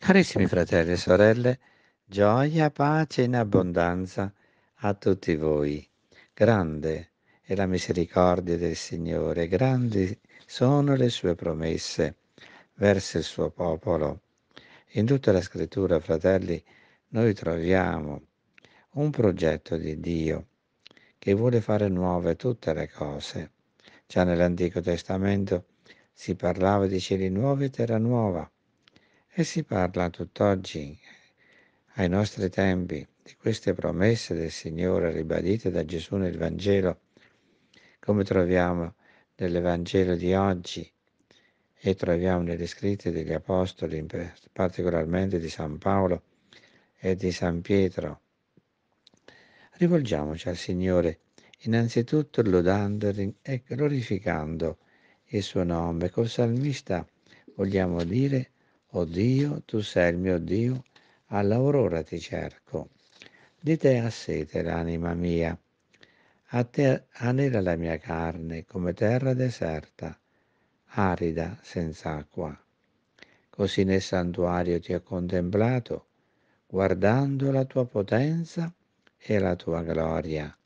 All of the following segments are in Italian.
Carissimi fratelli e sorelle, gioia, pace in abbondanza a tutti voi. Grande è la misericordia del Signore, grandi sono le sue promesse verso il suo popolo. In tutta la scrittura, fratelli, noi troviamo un progetto di Dio che vuole fare nuove tutte le cose. Già nell'Antico Testamento si parlava di cieli nuovi e terra nuova. E si parla tutt'oggi, ai nostri tempi, di queste promesse del Signore ribadite da Gesù nel Vangelo, come troviamo nell'Evangelo di oggi e troviamo nelle scritte degli Apostoli, particolarmente di San Paolo e di San Pietro. Rivolgiamoci al Signore innanzitutto lodando e glorificando il suo nome. Col salmista vogliamo dire o Dio, tu sei il mio Dio, all'aurora ti cerco. Di te ha sete l'anima mia, a te anela la mia carne come terra deserta, arida senza acqua. Così nel santuario ti ho contemplato, guardando la tua potenza e la tua gloria,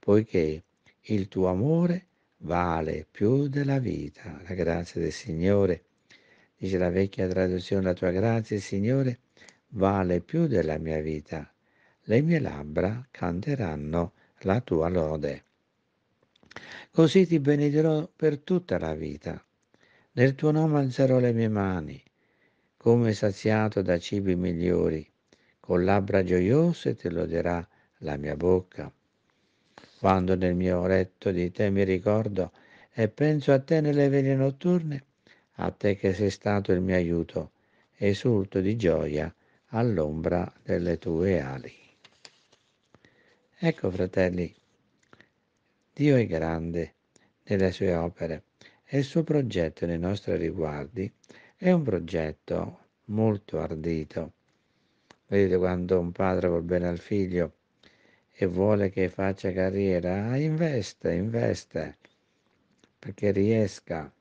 poiché il tuo amore vale più della vita. La grazia del Signore Dice la vecchia traduzione, la tua grazia, Signore, vale più della mia vita. Le mie labbra canteranno la tua lode. Così ti benedirò per tutta la vita. Nel tuo nome alzerò le mie mani, come saziato da cibi migliori. Con labbra gioiose ti loderà la mia bocca. Quando nel mio letto di te mi ricordo e penso a te nelle vele notturne, a te che sei stato il mio aiuto, esulto di gioia all'ombra delle tue ali. Ecco, fratelli, Dio è grande nelle sue opere e il suo progetto nei nostri riguardi è un progetto molto ardito. Vedete quando un padre vuol bene al figlio e vuole che faccia carriera, investe, investe perché riesca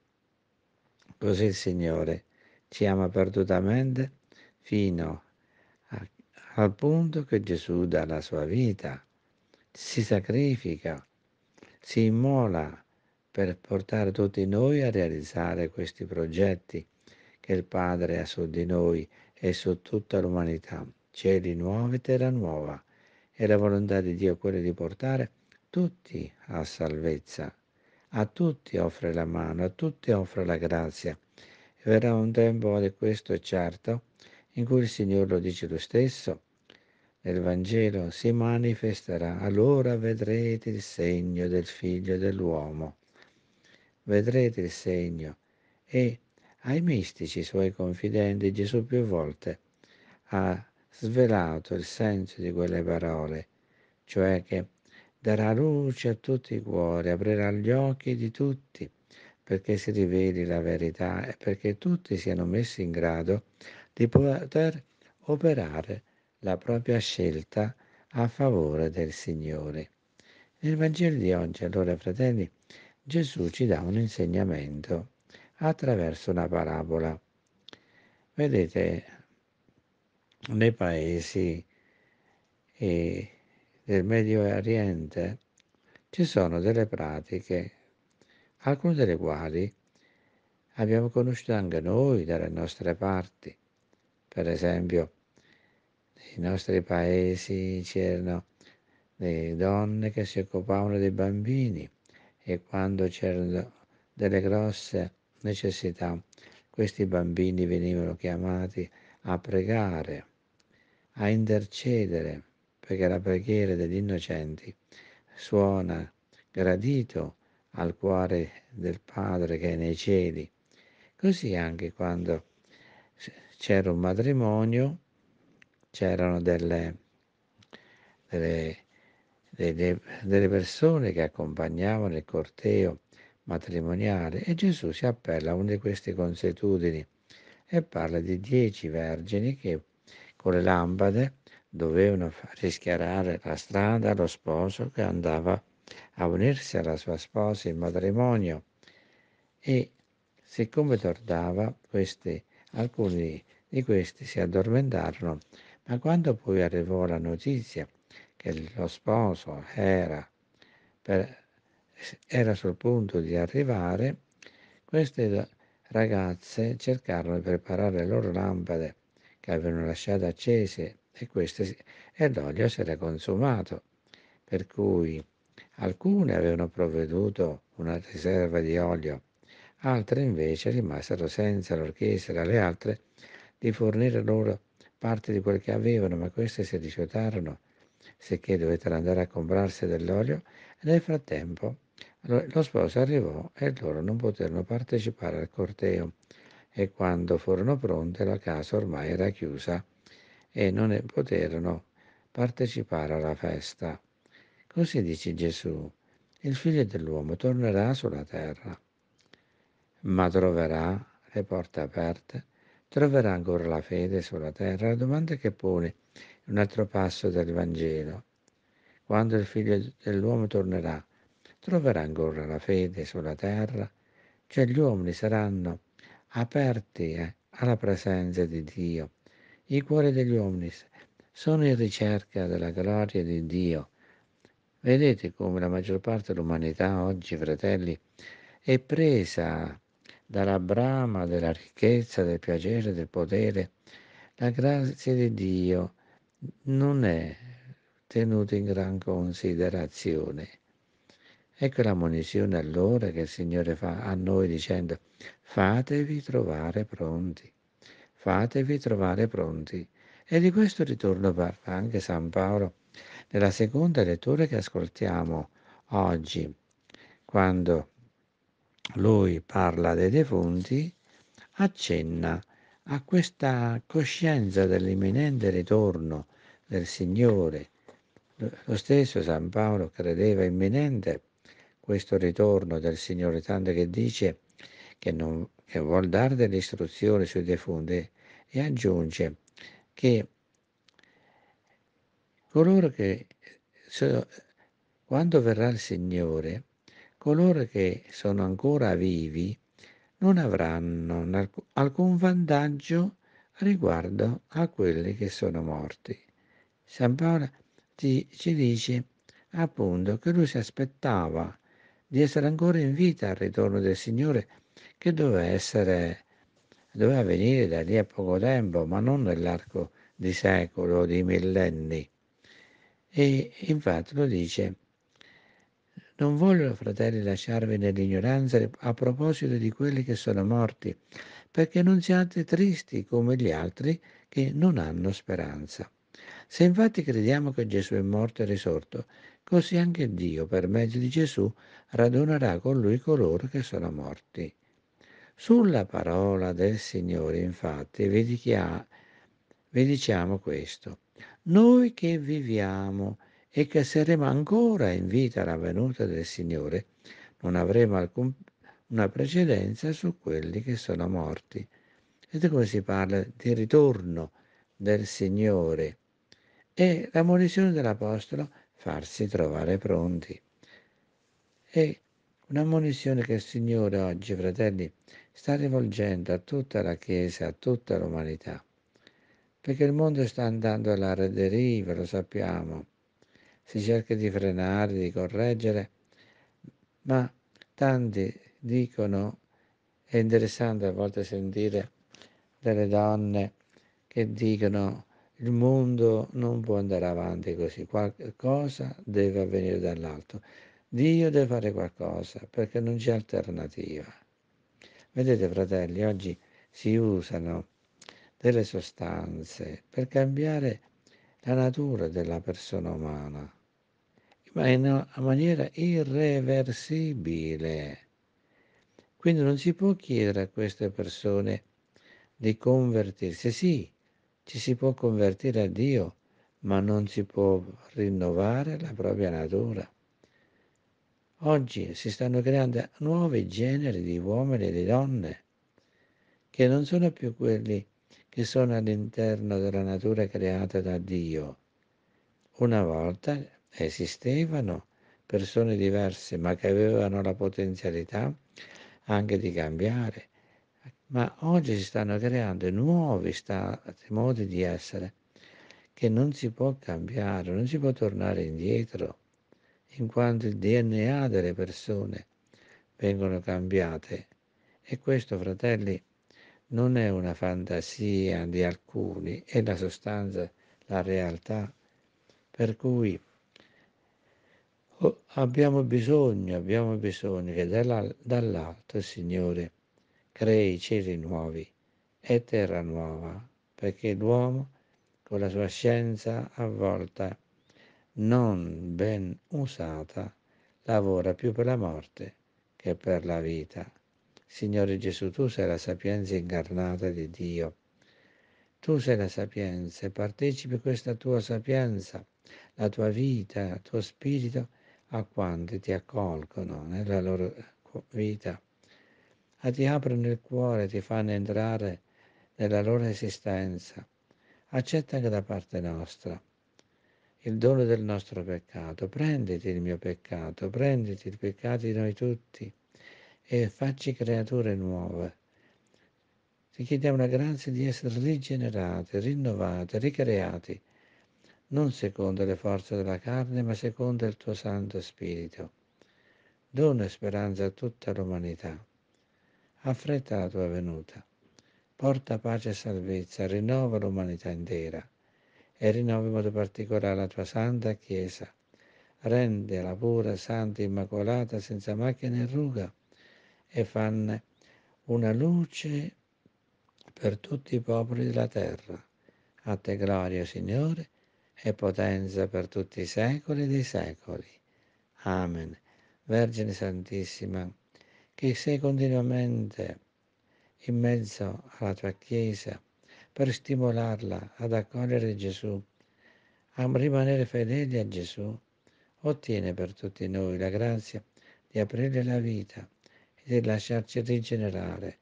Così il Signore ci ama perdutamente fino a, al punto che Gesù dà la sua vita, si sacrifica, si immola per portare tutti noi a realizzare questi progetti che il Padre ha su di noi e su tutta l'umanità, cieli nuovi, terra nuova. E la volontà di Dio è quella di portare tutti a salvezza a tutti offre la mano, a tutti offre la grazia. Verrà un tempo, e questo è certo, in cui il Signore lo dice lo stesso. Nel Vangelo si manifesterà, allora vedrete il segno del figlio dell'uomo. Vedrete il segno. E ai mistici suoi confidenti Gesù più volte ha svelato il senso di quelle parole, cioè che darà luce a tutti i cuori, aprirà gli occhi di tutti perché si riveli la verità e perché tutti siano messi in grado di poter operare la propria scelta a favore del Signore. Nel Vangelo di oggi, allora, fratelli, Gesù ci dà un insegnamento attraverso una parabola. Vedete, nei paesi eh, del Medio Oriente ci sono delle pratiche, alcune delle quali abbiamo conosciuto anche noi dalle nostre parti. Per esempio, nei nostri paesi c'erano le donne che si occupavano dei bambini e quando c'erano delle grosse necessità, questi bambini venivano chiamati a pregare, a intercedere perché la preghiera degli innocenti suona gradito al cuore del Padre che è nei cieli. Così anche quando c'era un matrimonio, c'erano delle, delle, delle, delle persone che accompagnavano il corteo matrimoniale e Gesù si appella a una di queste consuetudini e parla di dieci vergini che con le lampade dovevano rischiarare la strada allo sposo che andava a unirsi alla sua sposa in matrimonio e siccome tardava questi, alcuni di questi si addormentarono, ma quando poi arrivò la notizia che lo sposo era, per, era sul punto di arrivare, queste ragazze cercarono di preparare le loro lampade che avevano lasciato accese e, queste, e l'olio si era consumato, per cui alcune avevano provveduto una riserva di olio, altre invece rimasero senza, loro chiesero alle altre di fornire loro parte di quel che avevano, ma queste si rifiutarono, sicché dovettero andare a comprarsi dell'olio e nel frattempo lo sposo arrivò e loro non poterono partecipare al corteo e quando furono pronte la casa ormai era chiusa e non ne poterono partecipare alla festa. Così dice Gesù, il figlio dell'uomo tornerà sulla terra, ma troverà le porte aperte, troverà ancora la fede sulla terra. La domanda che pone un altro passo del Vangelo. Quando il figlio dell'uomo tornerà, troverà ancora la fede sulla terra, cioè gli uomini saranno aperti eh, alla presenza di Dio i cuori degli uomini sono in ricerca della gloria di Dio. Vedete come la maggior parte dell'umanità oggi, fratelli, è presa dalla brama della ricchezza, del piacere, del potere. La grazia di Dio non è tenuta in gran considerazione. Ecco l'ammonizione allora che il Signore fa a noi dicendo fatevi trovare pronti fatevi trovare pronti. E di questo ritorno parla anche San Paolo nella seconda lettura che ascoltiamo oggi, quando lui parla dei defunti, accenna a questa coscienza dell'imminente ritorno del Signore. Lo stesso San Paolo credeva imminente questo ritorno del Signore, tanto che dice che non e vuol dare delle istruzioni sui defunti e aggiunge che coloro che quando verrà il Signore, coloro che sono ancora vivi non avranno alcun vantaggio riguardo a quelli che sono morti. San Paolo ci dice appunto che lui si aspettava di essere ancora in vita al ritorno del Signore che doveva essere doveva venire da lì a poco tempo, ma non nell'arco di secolo o di millenni. E infatti lo dice, non voglio, fratelli, lasciarvi nell'ignoranza a proposito di quelli che sono morti, perché non siate tristi come gli altri che non hanno speranza. Se infatti crediamo che Gesù è morto e risorto, così anche Dio, per mezzo di Gesù, radunerà con lui coloro che sono morti. Sulla parola del Signore, infatti, vi diciamo questo. Noi che viviamo e che saremo ancora in vita alla venuta del Signore, non avremo alcuna precedenza su quelli che sono morti. Vedete come si parla di ritorno del Signore. E la munizione dell'Apostolo farsi trovare pronti. E un'ammonizione che il Signore oggi, fratelli, sta rivolgendo a tutta la Chiesa, a tutta l'umanità, perché il mondo sta andando alla deriva, lo sappiamo, si cerca di frenare, di correggere, ma tanti dicono, è interessante a volte sentire delle donne che dicono il mondo non può andare avanti così, qualcosa deve avvenire dall'alto. Dio deve fare qualcosa perché non c'è alternativa. Vedete fratelli, oggi si usano delle sostanze per cambiare la natura della persona umana, ma in una maniera irreversibile. Quindi non si può chiedere a queste persone di convertirsi. Sì, ci si può convertire a Dio, ma non si può rinnovare la propria natura. Oggi si stanno creando nuovi generi di uomini e di donne, che non sono più quelli che sono all'interno della natura creata da Dio. Una volta esistevano persone diverse, ma che avevano la potenzialità anche di cambiare, ma oggi si stanno creando nuovi stati, modi di essere che non si può cambiare, non si può tornare indietro, in quanto il DNA delle persone vengono cambiate. E questo, fratelli, non è una fantasia di alcuni, è la sostanza, la realtà. Per cui oh, abbiamo bisogno, abbiamo bisogno che dall'alto il Signore crei cieli nuovi e terra nuova, perché l'uomo con la sua scienza avvolta, non ben usata, lavora più per la morte che per la vita. Signore Gesù, tu sei la sapienza incarnata di Dio. Tu sei la sapienza e partecipi questa tua sapienza, la tua vita, il tuo spirito a quanti ti accolgono nella loro vita ma ti aprono il cuore, ti fanno entrare nella loro esistenza. Accetta anche da parte nostra il dono del nostro peccato. Prenditi il mio peccato, prenditi il peccato di noi tutti e facci creature nuove. Ti chiediamo la grazia di essere rigenerati, rinnovati, ricreati, non secondo le forze della carne, ma secondo il tuo Santo Spirito. Dono e speranza a tutta l'umanità affretta la tua venuta. Porta pace e salvezza, rinnova l'umanità intera e rinnova in modo particolare la tua santa Chiesa. Rendela pura, santa, immacolata, senza macchia né ruga e fanne una luce per tutti i popoli della terra. A te gloria, Signore, e potenza per tutti i secoli dei secoli. Amen. Vergine Santissima, che sei continuamente in mezzo alla tua Chiesa per stimolarla ad accogliere Gesù, a rimanere fedeli a Gesù, ottiene per tutti noi la grazia di aprire la vita e di lasciarci rigenerare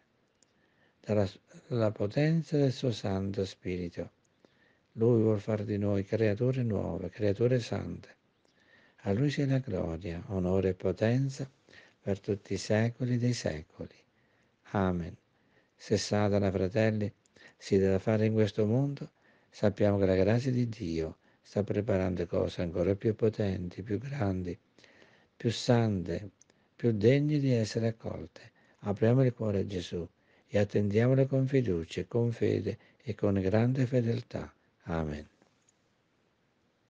dalla, dalla potenza del suo Santo Spirito. Lui vuol fare di noi creature nuove, creature sante. A Lui sia la gloria, onore e potenza per tutti i secoli dei secoli. Amen. Se Satana, fratelli, si deve fare in questo mondo, sappiamo che la grazia di Dio sta preparando cose ancora più potenti, più grandi, più sante, più degne di essere accolte. Apriamo il cuore a Gesù e attendiamole con fiducia, con fede e con grande fedeltà. Amen.